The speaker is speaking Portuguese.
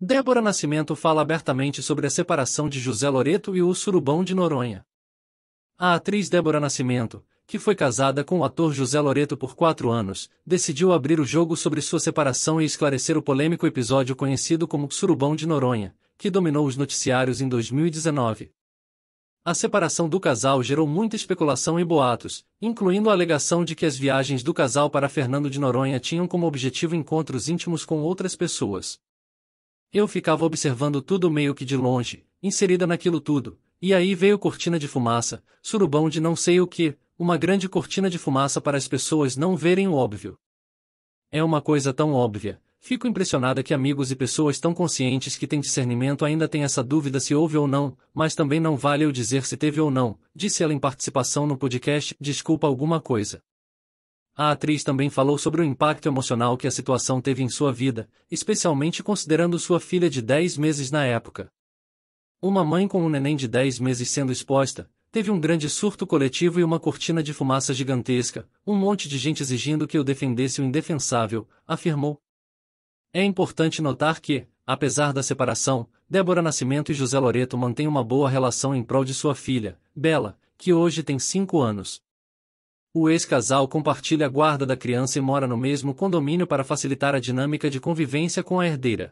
Débora Nascimento fala abertamente sobre a separação de José Loreto e o Surubão de Noronha. A atriz Débora Nascimento, que foi casada com o ator José Loreto por quatro anos, decidiu abrir o jogo sobre sua separação e esclarecer o polêmico episódio conhecido como Surubão de Noronha, que dominou os noticiários em 2019. A separação do casal gerou muita especulação e boatos, incluindo a alegação de que as viagens do casal para Fernando de Noronha tinham como objetivo encontros íntimos com outras pessoas. Eu ficava observando tudo meio que de longe, inserida naquilo tudo, e aí veio cortina de fumaça, surubão de não sei o que, uma grande cortina de fumaça para as pessoas não verem o óbvio. É uma coisa tão óbvia, fico impressionada que amigos e pessoas tão conscientes que têm discernimento ainda têm essa dúvida se houve ou não, mas também não vale eu dizer se teve ou não, disse ela em participação no podcast Desculpa Alguma Coisa. A atriz também falou sobre o impacto emocional que a situação teve em sua vida, especialmente considerando sua filha de 10 meses na época. Uma mãe com um neném de 10 meses sendo exposta, teve um grande surto coletivo e uma cortina de fumaça gigantesca, um monte de gente exigindo que eu defendesse o indefensável, afirmou. É importante notar que, apesar da separação, Débora Nascimento e José Loreto mantêm uma boa relação em prol de sua filha, Bela, que hoje tem 5 anos. O ex-casal compartilha a guarda da criança e mora no mesmo condomínio para facilitar a dinâmica de convivência com a herdeira.